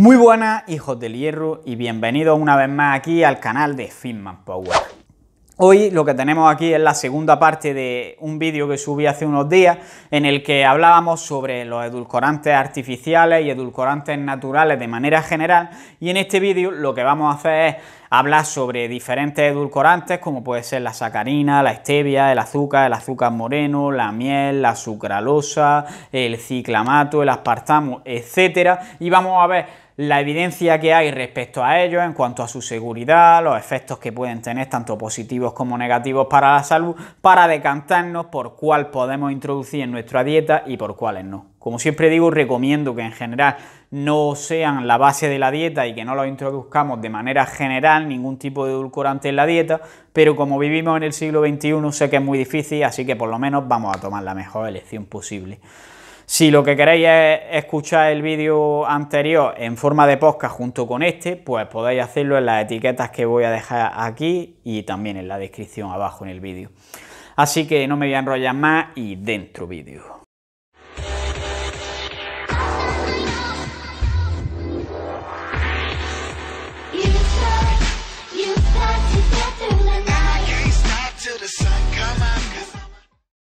Muy buenas hijos del hierro y bienvenidos una vez más aquí al canal de Finman Power. Hoy lo que tenemos aquí es la segunda parte de un vídeo que subí hace unos días en el que hablábamos sobre los edulcorantes artificiales y edulcorantes naturales de manera general y en este vídeo lo que vamos a hacer es hablar sobre diferentes edulcorantes como puede ser la sacarina, la stevia, el azúcar, el azúcar moreno, la miel, la sucralosa, el ciclamato, el aspartamo, etcétera y vamos a ver la evidencia que hay respecto a ellos en cuanto a su seguridad, los efectos que pueden tener tanto positivos como negativos para la salud, para decantarnos por cuál podemos introducir en nuestra dieta y por cuáles no. Como siempre digo, recomiendo que en general no sean la base de la dieta y que no los introduzcamos de manera general, ningún tipo de edulcorante en la dieta, pero como vivimos en el siglo XXI sé que es muy difícil, así que por lo menos vamos a tomar la mejor elección posible. Si lo que queréis es escuchar el vídeo anterior en forma de podcast junto con este, pues podéis hacerlo en las etiquetas que voy a dejar aquí y también en la descripción abajo en el vídeo. Así que no me voy a enrollar más y dentro vídeo.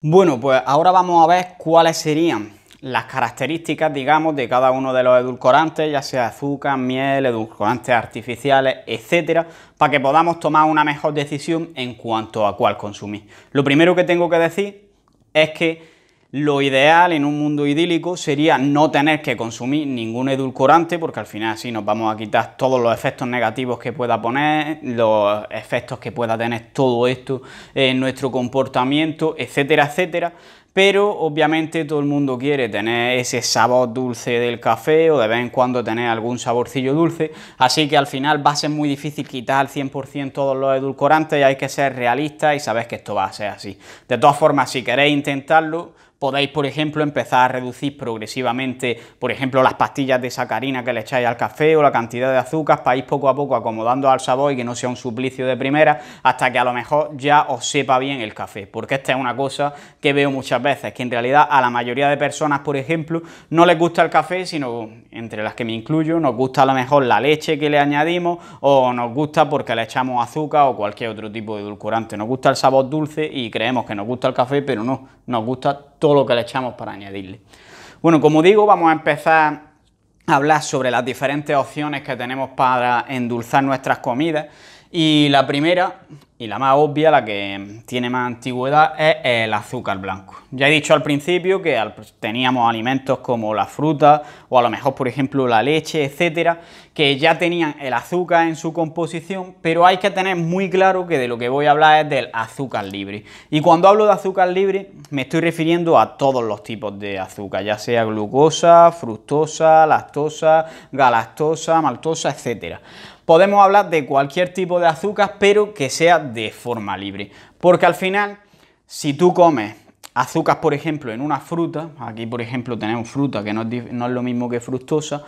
Bueno, pues ahora vamos a ver cuáles serían las características, digamos, de cada uno de los edulcorantes, ya sea azúcar, miel, edulcorantes artificiales, etcétera, para que podamos tomar una mejor decisión en cuanto a cuál consumir. Lo primero que tengo que decir es que lo ideal en un mundo idílico sería no tener que consumir ningún edulcorante, porque al final así nos vamos a quitar todos los efectos negativos que pueda poner, los efectos que pueda tener todo esto en nuestro comportamiento, etcétera, etcétera pero obviamente todo el mundo quiere tener ese sabor dulce del café o de vez en cuando tener algún saborcillo dulce, así que al final va a ser muy difícil quitar al 100% todos los edulcorantes y hay que ser realistas y sabéis que esto va a ser así. De todas formas, si queréis intentarlo, Podéis, por ejemplo, empezar a reducir progresivamente, por ejemplo, las pastillas de sacarina que le echáis al café o la cantidad de azúcar para poco a poco acomodando al sabor y que no sea un suplicio de primera hasta que a lo mejor ya os sepa bien el café. Porque esta es una cosa que veo muchas veces, que en realidad a la mayoría de personas, por ejemplo, no les gusta el café, sino entre las que me incluyo, nos gusta a lo mejor la leche que le añadimos o nos gusta porque le echamos azúcar o cualquier otro tipo de edulcorante. Nos gusta el sabor dulce y creemos que nos gusta el café, pero no, nos gusta todo lo que le echamos para añadirle. Bueno, como digo, vamos a empezar a hablar sobre las diferentes opciones que tenemos para endulzar nuestras comidas y la primera, y la más obvia, la que tiene más antigüedad, es el azúcar blanco. Ya he dicho al principio que teníamos alimentos como la fruta o a lo mejor, por ejemplo, la leche, etcétera, que ya tenían el azúcar en su composición, pero hay que tener muy claro que de lo que voy a hablar es del azúcar libre. Y cuando hablo de azúcar libre, me estoy refiriendo a todos los tipos de azúcar, ya sea glucosa, fructosa, lactosa, galactosa, maltosa, etcétera podemos hablar de cualquier tipo de azúcar, pero que sea de forma libre. Porque al final, si tú comes azúcar, por ejemplo, en una fruta, aquí por ejemplo tenemos fruta que no es, lo mismo que fructosa,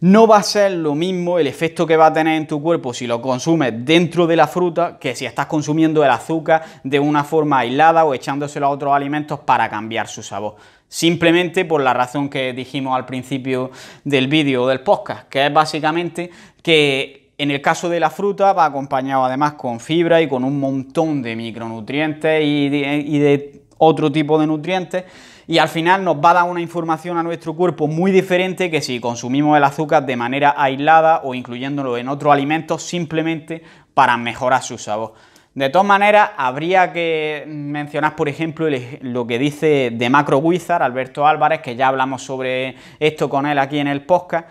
no va a ser lo mismo el efecto que va a tener en tu cuerpo si lo consumes dentro de la fruta que si estás consumiendo el azúcar de una forma aislada o echándoselo a otros alimentos para cambiar su sabor. Simplemente por la razón que dijimos al principio del vídeo o del podcast, que es básicamente que en el caso de la fruta va acompañado además con fibra y con un montón de micronutrientes y de, otro tipo de nutrientes y al final nos va a dar una información a nuestro cuerpo muy diferente que si consumimos el azúcar de manera aislada o incluyéndolo en otro alimento simplemente para mejorar su sabor. De todas maneras, habría que mencionar, por ejemplo, lo que dice de Macro Wizard, Alberto Álvarez, que ya hablamos sobre esto con él aquí en el podcast,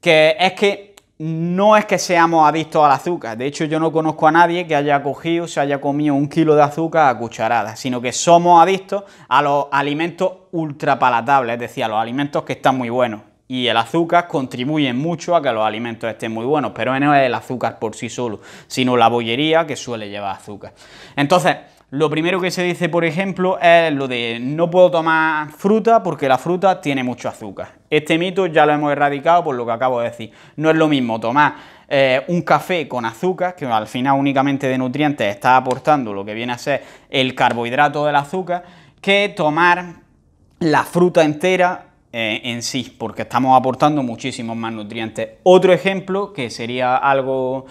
que es que no es que seamos adictos al azúcar. De hecho, yo no conozco a nadie que haya cogido, se haya comido un kilo de azúcar a cucharadas, sino que somos adictos a los alimentos ultrapalatables, es decir, a los alimentos que están muy buenos. Y el azúcar contribuye mucho a que los alimentos estén muy buenos, pero no es el azúcar por sí solo, sino la bollería que suele llevar azúcar. Entonces, lo primero que se dice, por ejemplo, es lo de no puedo tomar fruta porque la fruta tiene mucho azúcar. Este mito ya lo hemos erradicado por lo que acabo de decir. No es lo mismo tomar eh, un café con azúcar, que al final únicamente de nutrientes está aportando lo que viene a ser el carbohidrato del azúcar, que tomar la fruta entera eh, en sí, porque estamos aportando muchísimos más nutrientes. Otro ejemplo que sería algo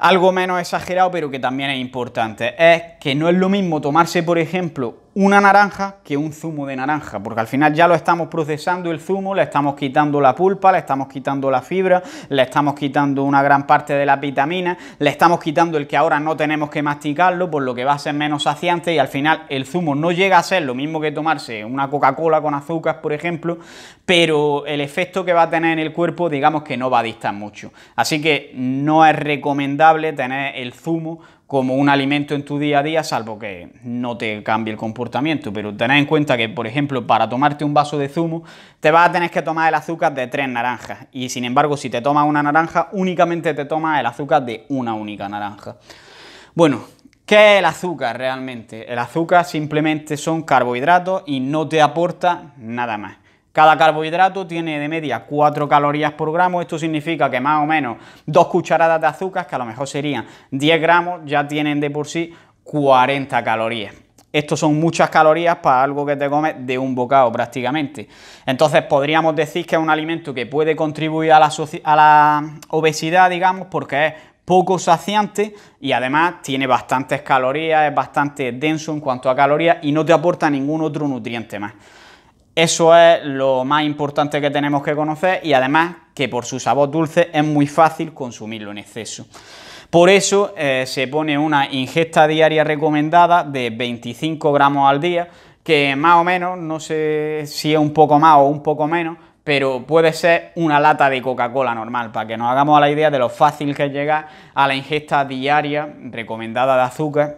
algo menos exagerado, pero que también es importante, es que no es lo mismo tomarse, por ejemplo, una naranja que un zumo de naranja, porque al final ya lo estamos procesando el zumo, le estamos quitando la pulpa, le estamos quitando la fibra, le estamos quitando una gran parte de las vitaminas, le estamos quitando el que ahora no tenemos que masticarlo, por lo que va a ser menos saciante y al final el zumo no llega a ser lo mismo que tomarse una Coca-Cola con azúcar, por ejemplo, pero el efecto que va a tener en el cuerpo digamos que no va a distar mucho. Así que no es recomendable tener el zumo como un alimento en tu día a día, salvo que no te cambie el comportamiento. Pero tened en cuenta que, por ejemplo, para tomarte un vaso de zumo, te vas a tener que tomar el azúcar de tres naranjas. Y sin embargo, si te tomas una naranja, únicamente te tomas el azúcar de una única naranja. Bueno, ¿Qué es el azúcar realmente? El azúcar simplemente son carbohidratos y no te aporta nada más. Cada carbohidrato tiene de media 4 calorías por gramo, esto significa que más o menos dos cucharadas de azúcar, que a lo mejor serían 10 gramos, ya tienen de por sí 40 calorías. Estos son muchas calorías para algo que te comes de un bocado prácticamente. Entonces podríamos decir que es un alimento que puede contribuir a la obesidad, digamos, porque es poco saciante y además tiene bastantes calorías, es bastante denso en cuanto a calorías y no te aporta ningún otro nutriente más. Eso es lo más importante que tenemos que conocer y además que por su sabor dulce es muy fácil consumirlo en exceso. Por eso eh, se pone una ingesta diaria recomendada de 25 gramos al día, que más o menos, no sé si es un poco más o un poco menos, pero puede ser una lata de Coca-Cola normal, para que nos hagamos la idea de lo fácil que es llegar a la ingesta diaria recomendada de azúcar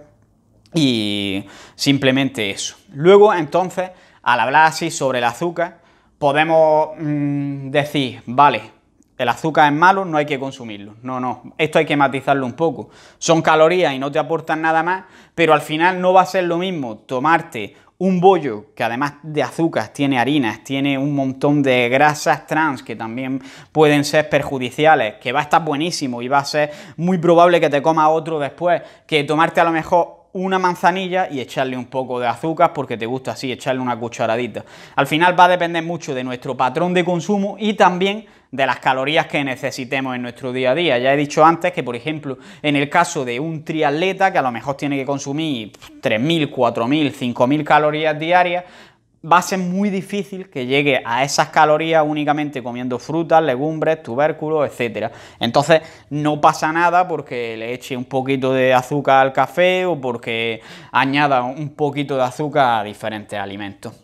y simplemente eso. Luego, entonces, al hablar así sobre el azúcar, podemos mm, decir, vale, el azúcar es malo, no hay que consumirlo. No, no, esto hay que matizarlo un poco. Son calorías y no te aportan nada más, pero al final no va a ser lo mismo tomarte un bollo que además de azúcar tiene harinas, tiene un montón de grasas trans que también pueden ser perjudiciales, que va a estar buenísimo y va a ser muy probable que te coma otro después, que tomarte a lo mejor una manzanilla y echarle un poco de azúcar porque te gusta así, echarle una cucharadita. Al final va a depender mucho de nuestro patrón de consumo y también de las calorías que necesitemos en nuestro día a día. Ya he dicho antes que, por ejemplo, en el caso de un triatleta que a lo mejor tiene que consumir 3.000, 4.000, 5.000 calorías diarias, va a ser muy difícil que llegue a esas calorías únicamente comiendo frutas, legumbres, tubérculos, etcétera. Entonces, no pasa nada porque le eche un poquito de azúcar al café o porque añada un poquito de azúcar a diferentes alimentos.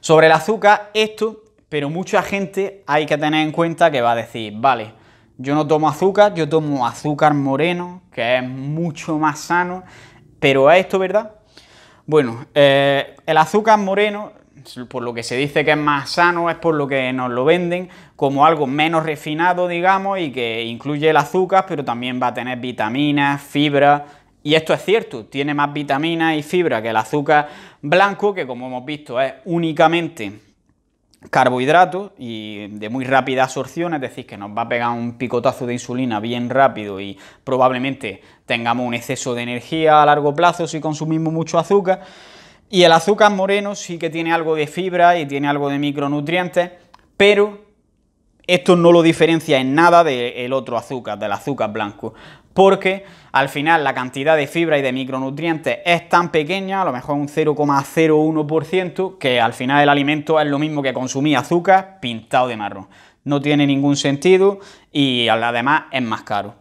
Sobre el azúcar, esto, pero mucha gente hay que tener en cuenta que va a decir, vale, yo no tomo azúcar, yo tomo azúcar moreno, que es mucho más sano, pero esto, ¿verdad? Bueno, eh, el azúcar moreno, por lo que se dice que es más sano, es por lo que nos lo venden, como algo menos refinado, digamos, y que incluye el azúcar, pero también va a tener vitaminas, fibra, y esto es cierto, tiene más vitaminas y fibra que el azúcar blanco, que como hemos visto es únicamente carbohidratos y de muy rápida absorción, es decir, que nos va a pegar un picotazo de insulina bien rápido y probablemente tengamos un exceso de energía a largo plazo si consumimos mucho azúcar. Y el azúcar moreno sí que tiene algo de fibra y tiene algo de micronutrientes, pero esto no lo diferencia en nada del otro azúcar, del azúcar blanco porque al final la cantidad de fibra y de micronutrientes es tan pequeña, a lo mejor un 0,01%, que al final el alimento es lo mismo que consumir azúcar pintado de marrón. No tiene ningún sentido y además es más caro.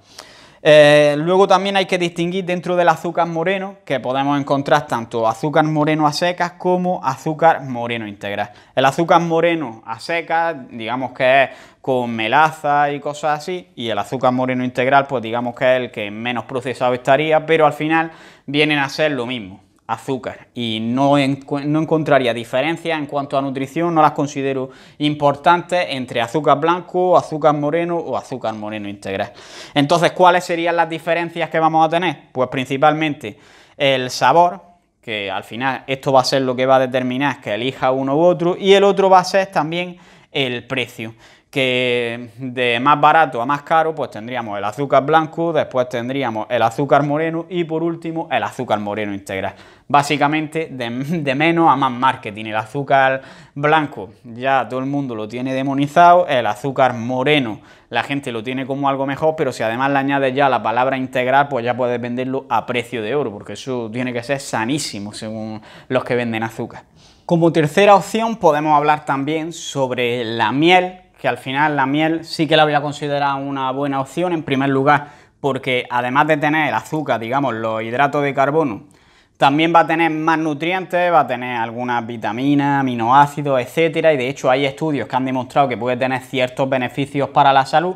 Eh, luego también hay que distinguir dentro del azúcar moreno, que podemos encontrar tanto azúcar moreno a secas como azúcar moreno integral. El azúcar moreno a secas, digamos que es con melaza y cosas así, y el azúcar moreno integral, pues digamos que es el que menos procesado estaría, pero al final vienen a ser lo mismo azúcar y no, no, encontraría diferencias en cuanto a nutrición, no las considero importantes entre azúcar blanco, azúcar moreno o azúcar moreno integral. Entonces, ¿cuáles serían las diferencias que vamos a tener? Pues principalmente el sabor, que al final esto va a ser lo que va a determinar que elija uno u otro, y el otro va a ser también el precio que de más barato a más caro, pues tendríamos el azúcar blanco, después tendríamos el azúcar moreno y por último el azúcar moreno integral. Básicamente de, menos a más marketing. El azúcar blanco ya todo el mundo lo tiene demonizado, el azúcar moreno la gente lo tiene como algo mejor, pero si además le añades ya la palabra integral, pues ya puedes venderlo a precio de oro, porque eso tiene que ser sanísimo según los que venden azúcar. Como tercera opción podemos hablar también sobre la miel que al final la miel sí que la voy a una buena opción, en primer lugar, porque además de tener el azúcar, digamos, los hidratos de carbono, también va a tener más nutrientes, va a tener algunas vitaminas, aminoácidos, etcétera, y de hecho hay estudios que han demostrado que puede tener ciertos beneficios para la salud.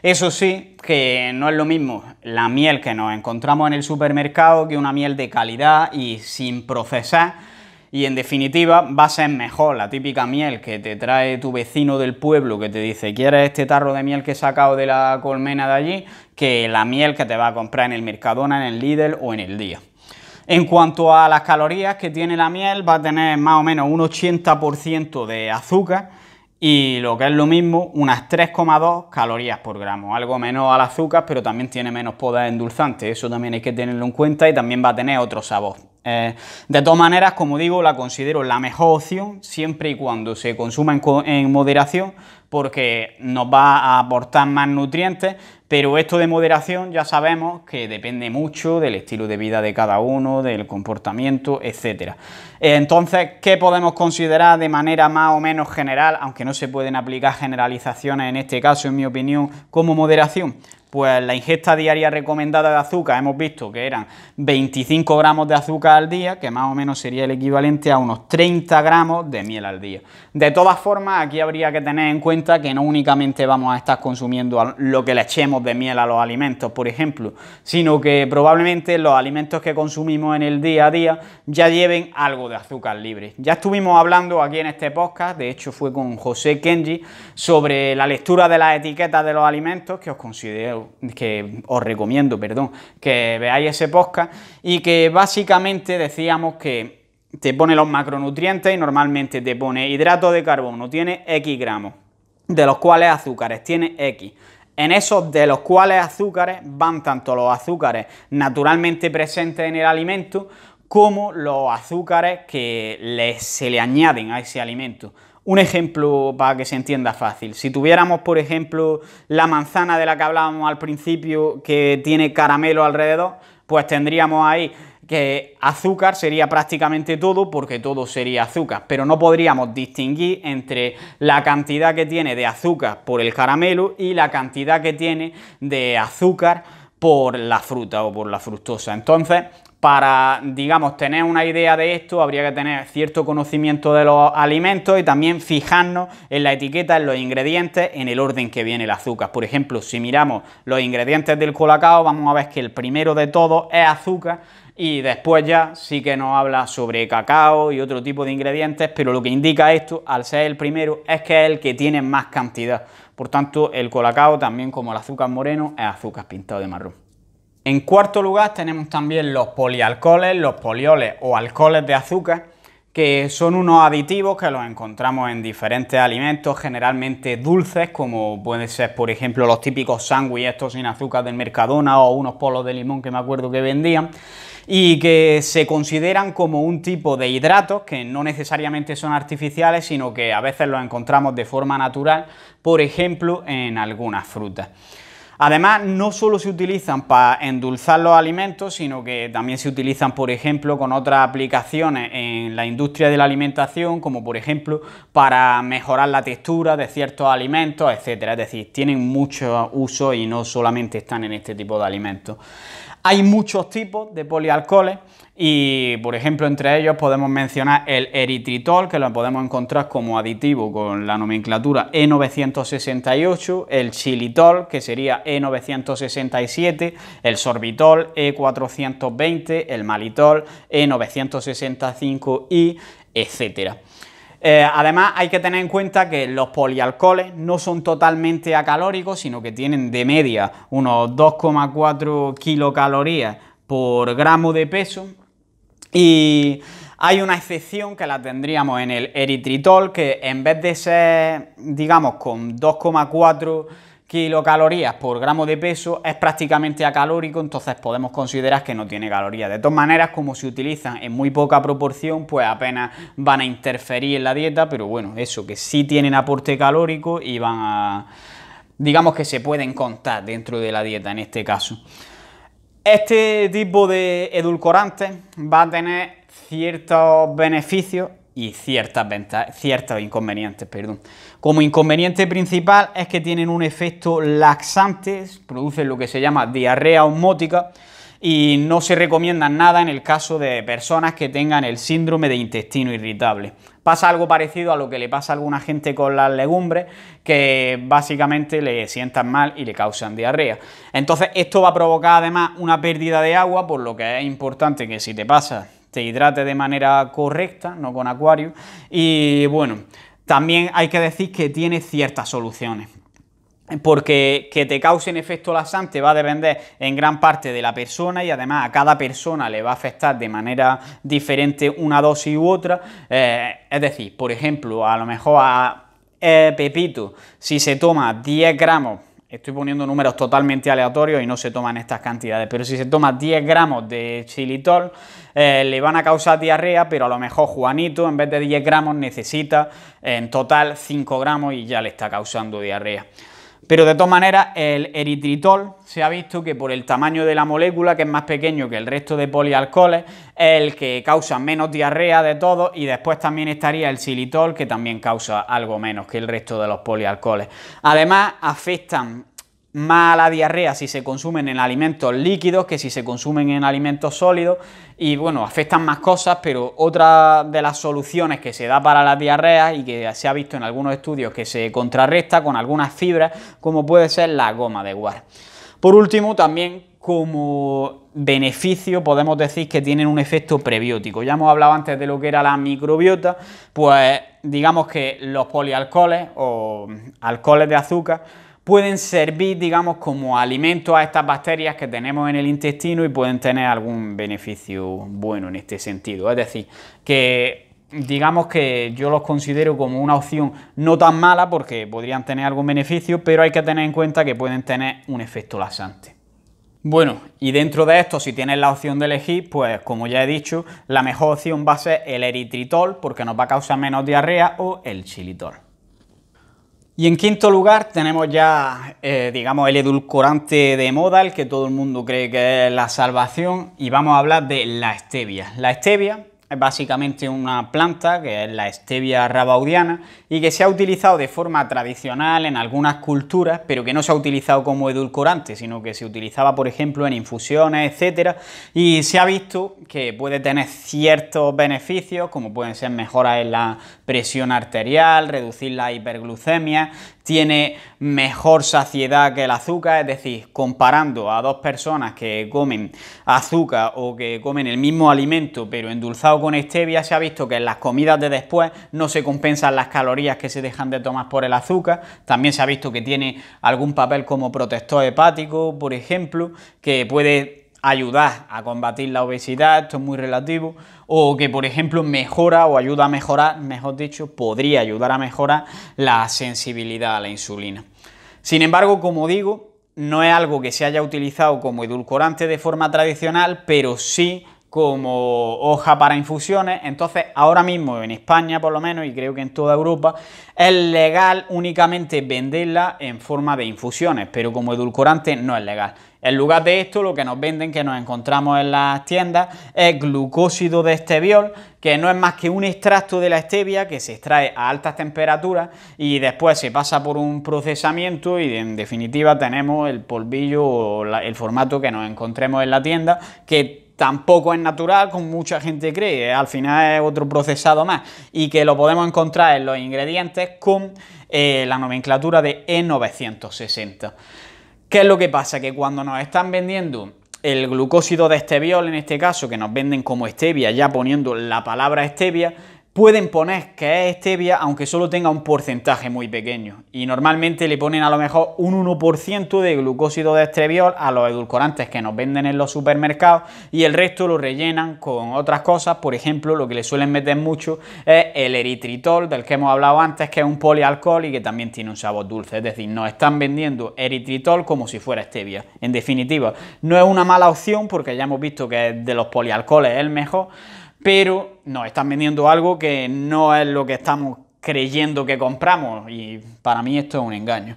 Eso sí, que no es lo mismo la miel que nos encontramos en el supermercado que una miel de calidad y sin procesar y en definitiva va a ser mejor la típica miel que te trae tu vecino del pueblo que te dice ¿quieres este tarro de miel que he sacado de la colmena de allí? que la miel que te va a comprar en el Mercadona, en el Lidl o en el Día. En cuanto a las calorías que tiene la miel, va a tener más o menos un 80% de azúcar y lo que es lo mismo, unas 3,2 calorías por gramo, algo menos al azúcar, pero también tiene menos poda endulzante, eso también hay que tenerlo en cuenta y también va a tener otro sabor. Eh, de todas maneras, como digo, la considero la mejor opción siempre y cuando se consuma en, en, moderación porque nos va a aportar más nutrientes, pero esto de moderación ya sabemos que depende mucho del estilo de vida de cada uno, del comportamiento, etc. Entonces, ¿qué podemos considerar de manera más o menos general, aunque no se pueden aplicar generalizaciones en este caso, en mi opinión, como moderación? pues la ingesta diaria recomendada de azúcar hemos visto que eran 25 gramos de azúcar al día, que más o menos sería el equivalente a unos 30 gramos de miel al día. De todas formas, aquí habría que tener en cuenta que no únicamente vamos a estar consumiendo lo que le echemos de miel a los alimentos, por ejemplo, sino que probablemente los alimentos que consumimos en el día a día ya lleven algo de azúcar libre. Ya estuvimos hablando aquí en este podcast, de hecho fue con José Kenji, sobre la lectura de las etiquetas de los alimentos que os considero que os recomiendo, perdón, que veáis ese podcast y que básicamente decíamos que te pone los macronutrientes y normalmente te pone hidrato de carbono, tiene X gramos, de los cuales azúcares tiene X. En esos de los cuales azúcares van tanto los azúcares naturalmente presentes en el alimento como los azúcares que se le añaden a ese alimento. Un ejemplo para que se entienda fácil. Si tuviéramos, por ejemplo, la manzana de la que hablábamos al principio que tiene caramelo alrededor, pues tendríamos ahí que azúcar sería prácticamente todo porque todo sería azúcar, pero no podríamos distinguir entre la cantidad que tiene de azúcar por el caramelo y la cantidad que tiene de azúcar por la fruta o por la fructosa. Entonces, para, digamos, tener una idea de esto, habría que tener cierto conocimiento de los alimentos y también fijarnos en la etiqueta, en los ingredientes, en el orden que viene el azúcar. Por ejemplo, si miramos los ingredientes del colacao, vamos a ver que el primero de todos es azúcar y después ya sí que nos habla sobre cacao y otro tipo de ingredientes, pero lo que indica esto, al ser el primero, es que es el que tiene más cantidad. Por tanto, el colacao también, como el azúcar moreno, es azúcar pintado de marrón. En cuarto lugar tenemos también los polialcoholes, los polioles o alcoholes de azúcar, que son unos aditivos que los encontramos en diferentes alimentos, generalmente dulces, como pueden ser, por ejemplo, los típicos sándwiches sin azúcar del Mercadona o unos polos de limón que me acuerdo que vendían, y que se consideran como un tipo de hidratos que no necesariamente son artificiales, sino que a veces los encontramos de forma natural, por ejemplo, en algunas frutas. Además, no solo se utilizan para endulzar los alimentos, sino que también se utilizan, por ejemplo, con otras aplicaciones en la industria de la alimentación, como por ejemplo para mejorar la textura de ciertos alimentos, etc. Es decir, tienen mucho uso y no solamente están en este tipo de alimentos. Hay muchos tipos de polialcoholes y, por ejemplo, entre ellos podemos mencionar el eritritol, que lo podemos encontrar como aditivo con la nomenclatura E968, el xilitol, que sería E967, el sorbitol E420, el malitol E965 y etcétera. Eh, además hay que tener en cuenta que los polialcoholes no son totalmente acalóricos, sino que tienen de media unos 2,4 kilocalorías por gramo de peso y hay una excepción que la tendríamos en el eritritol que en vez de ser digamos con 2,4 kilocalorías por gramo de peso es prácticamente acalórico, entonces podemos considerar que no tiene calorías. De todas maneras, como se utilizan en muy poca proporción, pues apenas van a interferir en la dieta, pero bueno, eso que sí tienen aporte calórico y van a digamos que se pueden contar dentro de la dieta en este caso. Este tipo de edulcorante va a tener ciertos beneficios y ciertas ciertos inconvenientes, perdón. Como inconveniente principal es que tienen un efecto laxante, producen lo que se llama diarrea osmótica y no se recomienda nada en el caso de personas que tengan el síndrome de intestino irritable. Pasa algo parecido a lo que le pasa a alguna gente con las legumbres, que básicamente le sientan mal y le causan diarrea. Entonces esto va a provocar además una pérdida de agua, por lo que es importante que si te pasa hidrate de manera correcta, no con acuario. Y bueno, también hay que decir que tiene ciertas soluciones porque que te causen efecto laxante va a depender en gran parte de la persona y además a cada persona le va a afectar de manera diferente una dosis u otra. Eh, es decir, por ejemplo, a lo mejor a eh, Pepito, si se toma 10 gramos Estoy poniendo números totalmente aleatorios y no se toman estas cantidades, pero si se toma 10 gramos de xilitol, eh, le van a causar diarrea, pero a lo mejor Juanito en vez de 10 gramos necesita eh, en total 5 gramos y ya le está causando diarrea. Pero de todas maneras, el eritritol se ha visto que por el tamaño de la molécula, que es más pequeño que el resto de polialcoholes, es el que causa menos diarrea de todos y después también estaría el silitol, que también causa algo menos que el resto de los polialcoholes. Además, afectan más la diarrea si se consumen en alimentos líquidos que si se consumen en alimentos sólidos y bueno, afectan más cosas, pero otra de las soluciones que se da para las diarreas y que se ha visto en algunos estudios que se contrarresta con algunas fibras, como puede ser la goma de guar. Por último, también como beneficio podemos decir que tienen un efecto prebiótico. Ya hemos hablado antes de lo que era la microbiota, pues digamos que los polialcoholes o alcoholes de azúcar pueden servir, digamos, como alimento a estas bacterias que tenemos en el intestino y pueden tener algún beneficio bueno en este sentido. Es decir, que digamos que yo los considero como una opción no tan mala porque podrían tener algún beneficio, pero hay que tener en cuenta que pueden tener un efecto lasante. Bueno, y dentro de esto, si tienes la opción de elegir, pues como ya he dicho, la mejor opción va a ser el eritritol porque nos va a causar menos diarrea o el xilitol. Y en quinto lugar tenemos ya, eh, digamos, el edulcorante de moda, el que todo el mundo cree que es la salvación, y vamos a hablar de la stevia. La stevia es básicamente una planta que es la stevia rabaudiana y que se ha utilizado de forma tradicional en algunas culturas, pero que no se ha utilizado como edulcorante, sino que se utilizaba, por ejemplo, en infusiones, etcétera, y se ha visto que puede tener ciertos beneficios, como pueden ser mejoras en la presión arterial, reducir la hiperglucemia tiene mejor saciedad que el azúcar, es decir, comparando a dos personas que comen azúcar o que comen el mismo alimento pero endulzado con stevia, se ha visto que en las comidas de después no se compensan las calorías que se dejan de tomar por el azúcar, también se ha visto que tiene algún papel como protector hepático, por ejemplo, que puede ayudar a combatir la obesidad, esto es muy relativo, o que por ejemplo mejora o ayuda a mejorar, mejor dicho, podría ayudar a mejorar la sensibilidad a la insulina. Sin embargo, como digo, no es algo que se haya utilizado como edulcorante de forma tradicional, pero sí como hoja para infusiones. Entonces, ahora mismo en España, por lo menos, y creo que en toda Europa, es legal únicamente venderla en forma de infusiones, pero como edulcorante no es legal. En lugar de esto, lo que nos venden, que nos encontramos en las tiendas, es glucósido de esteviol, que no es más que un extracto de la stevia que se extrae a altas temperaturas y después se pasa por un procesamiento y en definitiva tenemos el polvillo o el formato que nos encontremos en la tienda, que tampoco es natural, como mucha gente cree, al final es otro procesado más, y que lo podemos encontrar en los ingredientes con eh, la nomenclatura de E960. ¿Qué es lo que pasa? Que cuando nos están vendiendo el glucósido de estebiol, en este caso, que nos venden como stevia, ya poniendo la palabra stevia, pueden poner que es stevia aunque solo tenga un porcentaje muy pequeño. Y normalmente le ponen a lo mejor un 1% de glucósido de estrebiol a los edulcorantes que nos venden en los supermercados y el resto lo rellenan con otras cosas. Por ejemplo, lo que le suelen meter mucho es el eritritol del que hemos hablado antes, que es un polialcohol y que también tiene un sabor dulce. Es decir, nos están vendiendo eritritol como si fuera stevia. En definitiva, no es una mala opción porque ya hemos visto que de los polialcoholes es el mejor pero nos están vendiendo algo que no es lo que estamos creyendo que compramos y para mí esto es un engaño.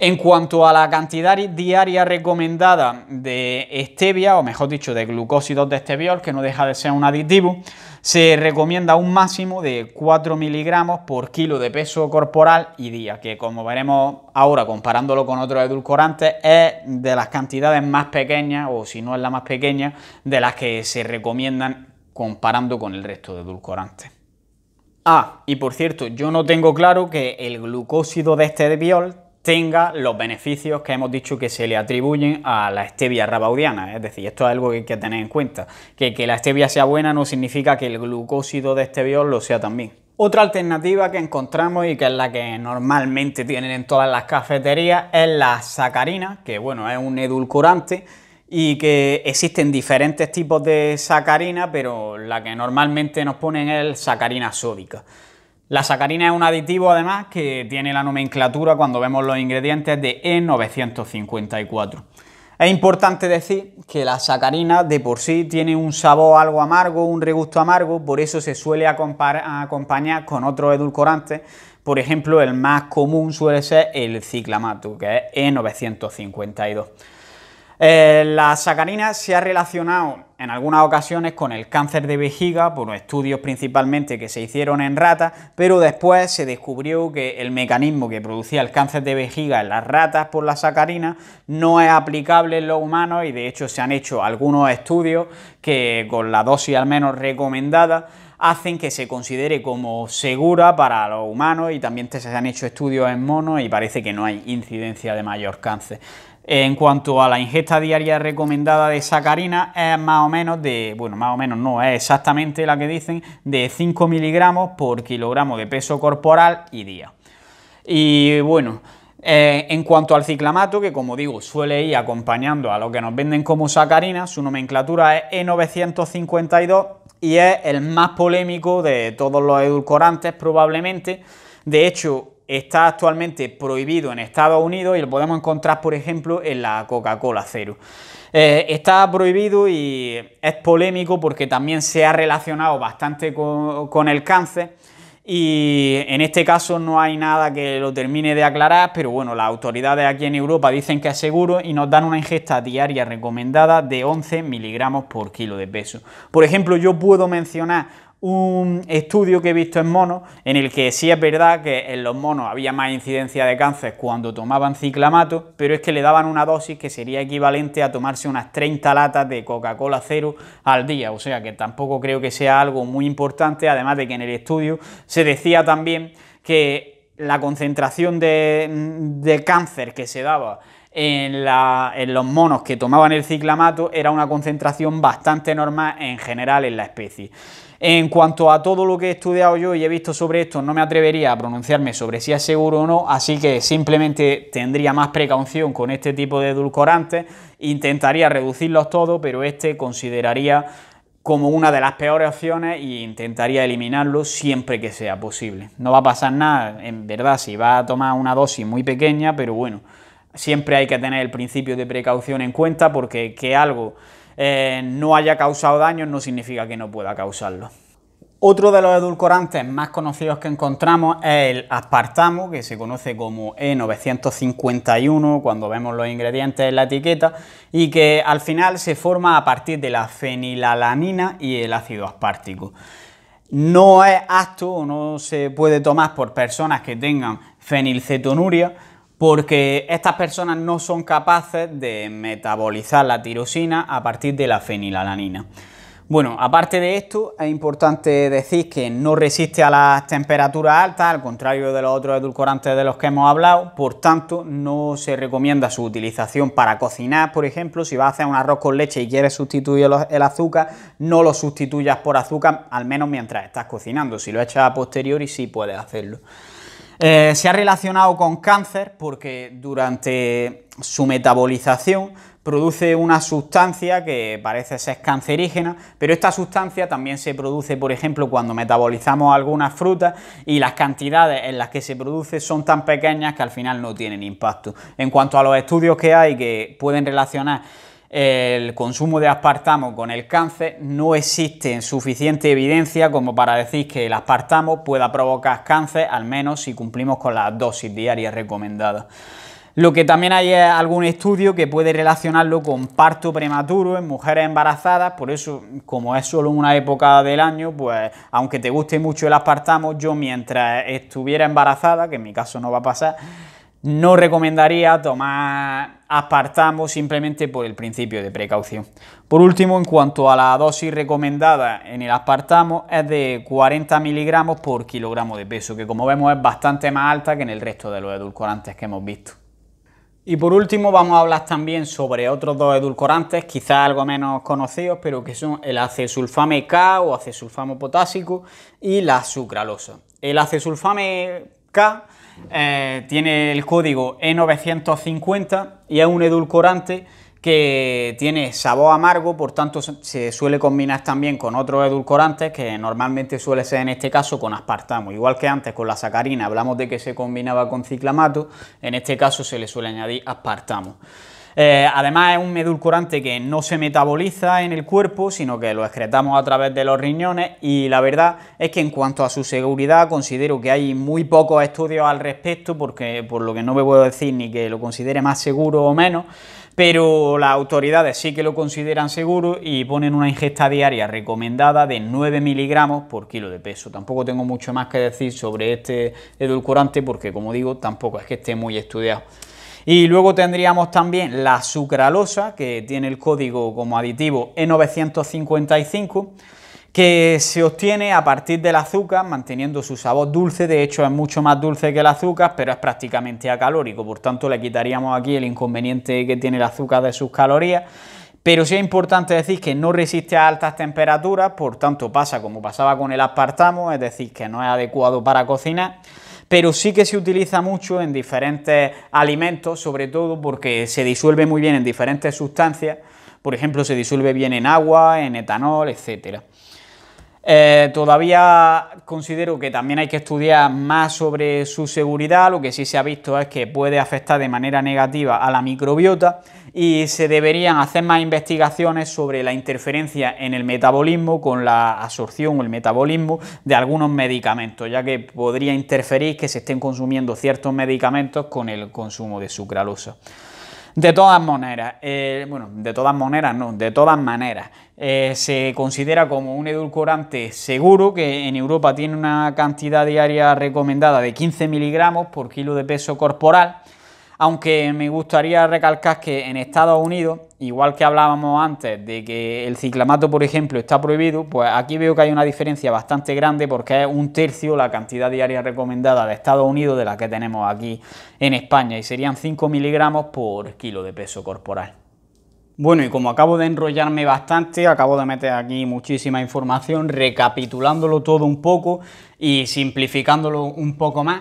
En cuanto a la cantidad diaria recomendada de stevia, o mejor dicho, de glucósidos de steviol, que no deja de ser un aditivo, se recomienda un máximo de 4 miligramos por kilo de peso corporal y día, que como veremos ahora comparándolo con otros edulcorantes, es de las cantidades más pequeñas, o si no es la más pequeña, de las que se recomiendan comparando con el resto de edulcorantes. Ah, y por cierto, yo no tengo claro que el glucósido de este biol tenga los beneficios que hemos dicho que se le atribuyen a la stevia rabaudiana. Es decir, esto es algo que hay que tener en cuenta. Que, que la stevia sea buena no significa que el glucósido de este biol lo sea también. Otra alternativa que encontramos y que es la que normalmente tienen en todas las cafeterías es la sacarina, que bueno, es un edulcorante y que existen diferentes tipos de sacarina, pero la que normalmente nos ponen es sacarina sódica. La sacarina es un aditivo además que tiene la nomenclatura cuando vemos los ingredientes de E954. Es importante decir que la sacarina de por sí tiene un sabor algo amargo, un regusto amargo, por eso se suele acompañar con otros edulcorantes. Por ejemplo, el más común suele ser el ciclamato, que es E952. Eh, la sacarina se ha relacionado en algunas ocasiones con el cáncer de vejiga por estudios principalmente que se hicieron en ratas, pero después se descubrió que el mecanismo que producía el cáncer de vejiga en las ratas por la sacarina no es aplicable en los humanos y de hecho se han hecho algunos estudios que con la dosis al menos recomendada hacen que se considere como segura para los humanos y también se han hecho estudios en monos y parece que no hay incidencia de mayor cáncer. En cuanto a la ingesta diaria recomendada de sacarina, es más o menos de, bueno, más o menos no, es exactamente la que dicen, de 5 miligramos por kilogramo de peso corporal y día. Y bueno, eh, en cuanto al ciclamato, que como digo, suele ir acompañando a lo que nos venden como sacarina, su nomenclatura es E952 y es el más polémico de todos los edulcorantes probablemente. De hecho, está actualmente prohibido en Estados Unidos y lo podemos encontrar, por ejemplo, en la Coca-Cola Cero. Eh, está prohibido y es polémico porque también se ha relacionado bastante con, con el cáncer y en este caso no hay nada que lo termine de aclarar, pero bueno, las autoridades aquí en Europa dicen que es seguro y nos dan una ingesta diaria recomendada de 11 miligramos por kilo de peso. Por ejemplo, yo puedo mencionar un estudio que he visto en monos, en el que sí es verdad que en los monos había más incidencia de cáncer cuando tomaban ciclamato, pero es que le daban una dosis que sería equivalente a tomarse unas 30 latas de Coca-Cola cero al día, o sea que tampoco creo que sea algo muy importante, además de que en el estudio se decía también que la concentración de, cáncer que se daba en, en, los monos que tomaban el ciclamato era una concentración bastante normal en general en la especie. En cuanto a todo lo que he estudiado yo y he visto sobre esto, no me atrevería a pronunciarme sobre si es seguro o no, así que simplemente tendría más precaución con este tipo de edulcorantes, intentaría reducirlos todos, pero este consideraría como una de las peores opciones e intentaría eliminarlo siempre que sea posible. No va a pasar nada, en verdad, si va a tomar una dosis muy pequeña, pero bueno, siempre hay que tener el principio de precaución en cuenta porque que algo eh, no haya causado daño, no significa que no pueda causarlo. Otro de los edulcorantes más conocidos que encontramos es el aspartamo, que se conoce como E951 cuando vemos los ingredientes en la etiqueta, y que al final se forma a partir de la fenilalanina y el ácido aspártico. No es apto o no se puede tomar por personas que tengan fenilcetonuria, porque estas personas no son capaces de metabolizar la tirosina a partir de la fenilalanina. Bueno, aparte de esto, es importante decir que no resiste a las temperaturas altas, al contrario de los otros edulcorantes de los que hemos hablado, por tanto, no se recomienda su utilización para cocinar, por ejemplo, si vas a hacer un arroz con leche y quieres sustituir el azúcar, no lo sustituyas por azúcar, al menos mientras estás cocinando, si lo echas a posteriori sí puedes hacerlo. Eh, se ha relacionado con cáncer porque durante su metabolización produce una sustancia que parece ser cancerígena, pero esta sustancia también se produce, por ejemplo, cuando metabolizamos algunas frutas y las cantidades en las que se produce son tan pequeñas que al final no tienen impacto. En cuanto a los estudios que hay que pueden relacionar el consumo de aspartamo con el cáncer, no existe suficiente evidencia como para decir que el aspartamo pueda provocar cáncer, al menos si cumplimos con las dosis diarias recomendadas. Lo que también hay es algún estudio que puede relacionarlo con parto prematuro en mujeres embarazadas, por eso como es solo una época del año, pues aunque te guste mucho el aspartamo, yo mientras estuviera embarazada, que en mi caso no va a pasar, no recomendaría tomar aspartamo simplemente por el principio de precaución. Por último, en cuanto a la dosis recomendada en el aspartamo, es de 40 miligramos por kilogramo de peso, que como vemos es bastante más alta que en el resto de los edulcorantes que hemos visto. Y por último vamos a hablar también sobre otros dos edulcorantes, quizás algo menos conocidos, pero que son el acesulfame K o acesulfamo potásico y la sucralosa. El acesulfame K eh, tiene el código E950 y es un edulcorante que tiene sabor amargo, por tanto se suele combinar también con otros edulcorantes que normalmente suele ser en este caso con aspartamo. Igual que antes con la sacarina hablamos de que se combinaba con ciclamato, en este caso se le suele añadir aspartamo. Eh, además es un edulcorante que no se metaboliza en el cuerpo, sino que lo excretamos a través de los riñones y la verdad es que en cuanto a su seguridad considero que hay muy pocos estudios al respecto, porque por lo que no me puedo decir ni que lo considere más seguro o menos, pero las autoridades sí que lo consideran seguro y ponen una ingesta diaria recomendada de 9 miligramos por kilo de peso. Tampoco tengo mucho más que decir sobre este edulcorante porque, como digo, tampoco es que esté muy estudiado. Y luego tendríamos también la sucralosa, que tiene el código como aditivo E955, que se obtiene a partir del azúcar, manteniendo su sabor dulce, de hecho es mucho más dulce que el azúcar, pero es prácticamente acalórico, por tanto le quitaríamos aquí el inconveniente que tiene el azúcar de sus calorías, pero sí es importante decir que no resiste a altas temperaturas, por tanto pasa como pasaba con el aspartamo, es decir, que no es adecuado para cocinar, pero sí que se utiliza mucho en diferentes alimentos, sobre todo porque se disuelve muy bien en diferentes sustancias, por ejemplo, se disuelve bien en agua, en etanol, etcétera. Eh, todavía considero que también hay que estudiar más sobre su seguridad, lo que sí se ha visto es que puede afectar de manera negativa a la microbiota y se deberían hacer más investigaciones sobre la interferencia en el metabolismo con la absorción o el metabolismo de algunos medicamentos, ya que podría interferir que se estén consumiendo ciertos medicamentos con el consumo de sucralosa. De todas maneras, eh, bueno, de todas maneras, no, de todas maneras, eh, se considera como un edulcorante seguro que en Europa tiene una cantidad diaria recomendada de 15 miligramos por kilo de peso corporal aunque me gustaría recalcar que en Estados Unidos, igual que hablábamos antes de que el ciclamato, por ejemplo, está prohibido, pues aquí veo que hay una diferencia bastante grande porque es un tercio la cantidad diaria recomendada de Estados Unidos de la que tenemos aquí en España y serían 5 miligramos por kilo de peso corporal. Bueno, y como acabo de enrollarme bastante, acabo de meter aquí muchísima información, recapitulándolo todo un poco y simplificándolo un poco más,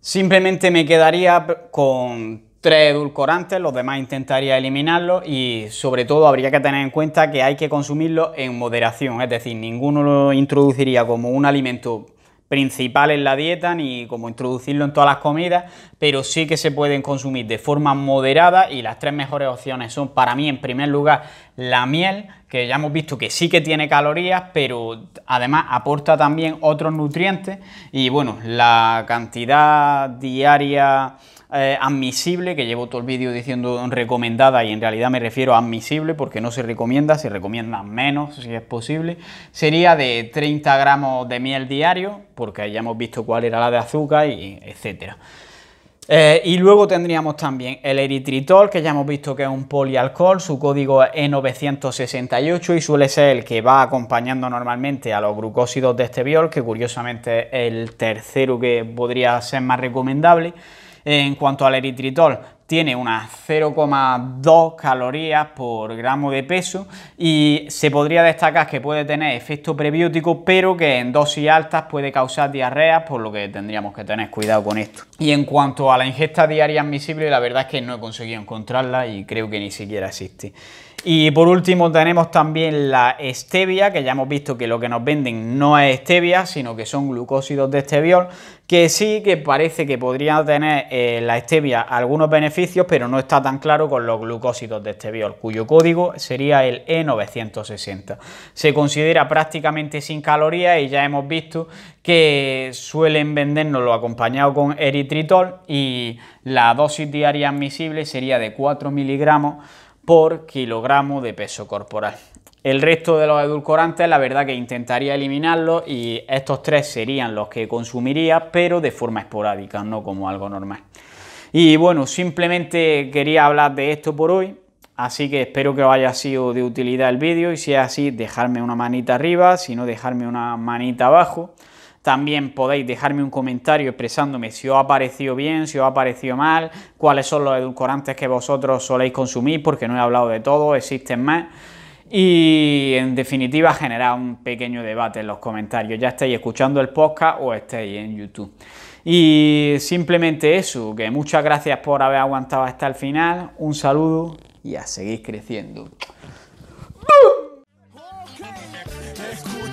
Simplemente me quedaría con tres edulcorantes, los demás intentaría eliminarlos y sobre todo habría que tener en cuenta que hay que consumirlo en moderación, es decir, ninguno lo introduciría como un alimento principal en la dieta ni como introducirlo en todas las comidas, pero sí que se pueden consumir de forma moderada y las tres mejores opciones son para mí en primer lugar la miel, que ya hemos visto que sí que tiene calorías, pero además aporta también otros nutrientes y bueno, la cantidad diaria eh, admisible, que llevo todo el vídeo diciendo recomendada y en realidad me refiero a admisible porque no se recomienda, se recomienda menos si es posible, sería de 30 gramos de miel diario, porque ya hemos visto cuál era la de azúcar, y etcétera. Eh, y luego tendríamos también el eritritol, que ya hemos visto que es un polialcohol, su código es E968 y suele ser el que va acompañando normalmente a los glucósidos de este biol, que curiosamente es el tercero que podría ser más recomendable. En cuanto al eritritol, tiene unas 0,2 calorías por gramo de peso y se podría destacar que puede tener efecto prebiótico, pero que en dosis altas puede causar diarreas, por lo que tendríamos que tener cuidado con esto. Y en cuanto a la ingesta diaria admisible, la verdad es que no he conseguido encontrarla y creo que ni siquiera existe. Y por último tenemos también la stevia, que ya hemos visto que lo que nos venden no es stevia, sino que son glucósidos de esteviol, que sí que parece que podría tener eh, la stevia algunos beneficios, pero no está tan claro con los glucósidos de esteviol, cuyo código sería el E960. Se considera prácticamente sin calorías y ya hemos visto que suelen lo acompañado con eritritol y la dosis diaria admisible sería de 4 miligramos por kilogramo de peso corporal. El resto de los edulcorantes, la verdad que intentaría eliminarlos y estos tres serían los que consumiría, pero de forma esporádica, no como algo normal. Y bueno, simplemente quería hablar de esto por hoy, así que espero que os haya sido de utilidad el vídeo y si es así, dejarme una manita arriba, si no, dejarme una manita abajo. También podéis dejarme un comentario expresándome si os ha parecido bien, si os ha parecido mal, cuáles son los edulcorantes que vosotros soléis consumir, porque no he hablado de todo, existen más. Y en definitiva generar un pequeño debate en los comentarios, ya estáis escuchando el podcast o estéis en YouTube. Y simplemente eso, que muchas gracias por haber aguantado hasta el final, un saludo y a seguir creciendo.